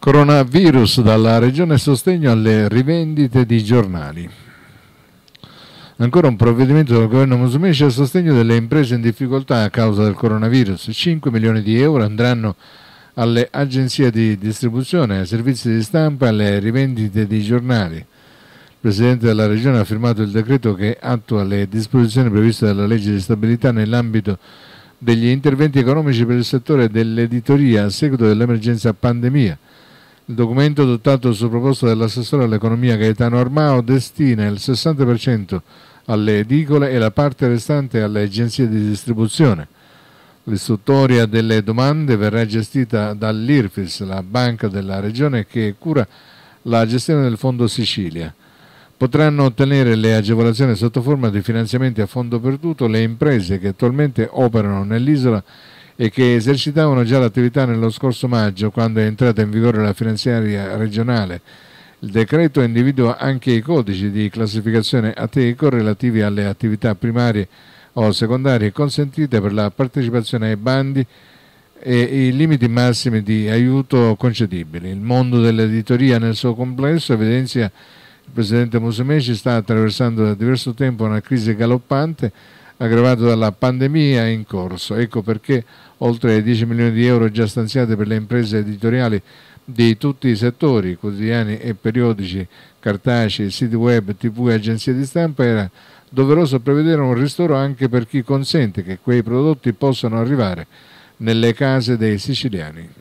Coronavirus dalla Regione sostegno alle rivendite di giornali. Ancora un provvedimento del governo Musumeci a sostegno delle imprese in difficoltà a causa del coronavirus. 5 milioni di euro andranno alle agenzie di distribuzione, ai servizi di stampa e alle rivendite di giornali. Il Presidente della Regione ha firmato il decreto che attua le disposizioni previste dalla legge di stabilità nell'ambito degli interventi economici per il settore dell'editoria a seguito dell'emergenza pandemia il documento adottato su proposta dell'assessore all'economia Gaetano Armao destina il 60% alle edicole e la parte restante alle agenzie di distribuzione. L'istruttoria delle domande verrà gestita dall'IRFIS, la banca della regione che cura la gestione del Fondo Sicilia. Potranno ottenere le agevolazioni sotto forma di finanziamenti a fondo perduto le imprese che attualmente operano nell'isola e che esercitavano già l'attività nello scorso maggio quando è entrata in vigore la finanziaria regionale. Il decreto individua anche i codici di classificazione ATECO relativi alle attività primarie o secondarie consentite per la partecipazione ai bandi e i limiti massimi di aiuto concedibili. Il mondo dell'editoria nel suo complesso evidenzia il presidente Musumeci sta attraversando da diverso tempo una crisi galoppante aggravato dalla pandemia in corso. Ecco perché oltre ai 10 milioni di euro già stanziati per le imprese editoriali di tutti i settori, quotidiani e periodici, cartacei, siti web, tv e agenzie di stampa, era doveroso prevedere un ristoro anche per chi consente che quei prodotti possano arrivare nelle case dei siciliani.